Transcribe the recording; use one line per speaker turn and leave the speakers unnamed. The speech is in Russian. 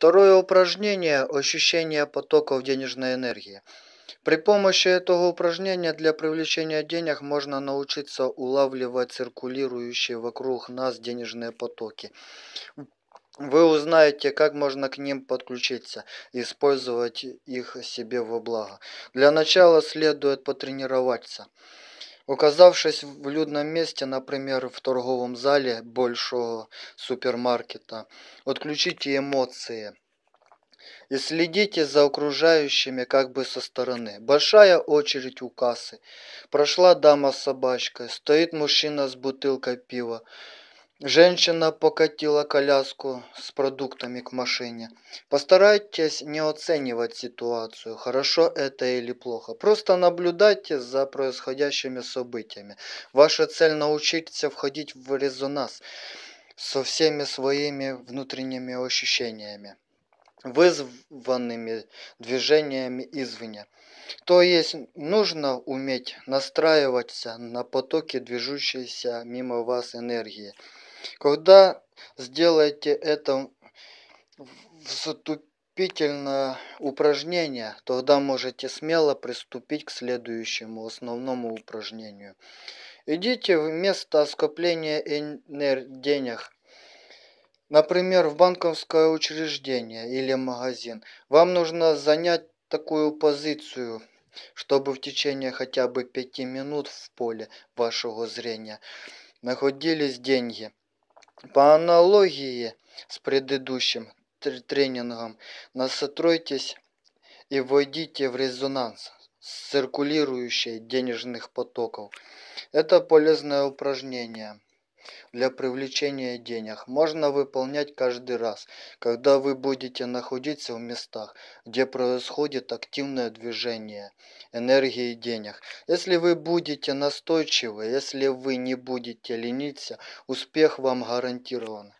Второе упражнение – ощущение потоков денежной энергии. При помощи этого упражнения для привлечения денег можно научиться улавливать циркулирующие вокруг нас денежные потоки. Вы узнаете, как можно к ним подключиться использовать их себе во благо. Для начала следует потренироваться. Оказавшись в людном месте, например, в торговом зале большого супермаркета, отключите эмоции и следите за окружающими как бы со стороны. Большая очередь у кассы. Прошла дама с собачкой, стоит мужчина с бутылкой пива. Женщина покатила коляску с продуктами к машине. Постарайтесь не оценивать ситуацию, хорошо это или плохо. Просто наблюдайте за происходящими событиями. Ваша цель научиться входить в резонанс со всеми своими внутренними ощущениями, вызванными движениями извне. То есть нужно уметь настраиваться на потоки движущейся мимо вас энергии. Когда сделаете это вступительное упражнение, тогда можете смело приступить к следующему основному упражнению. Идите в место скопления денег, например, в банковское учреждение или магазин. Вам нужно занять такую позицию, чтобы в течение хотя бы пяти минут в поле вашего зрения находились деньги – по аналогии с предыдущим тренингом настройтесь и войдите в резонанс с циркулирующей денежных потоков. Это полезное упражнение для привлечения денег можно выполнять каждый раз, когда вы будете находиться в местах, где происходит активное движение энергии денег. Если вы будете настойчивы, если вы не будете лениться, успех вам гарантирован.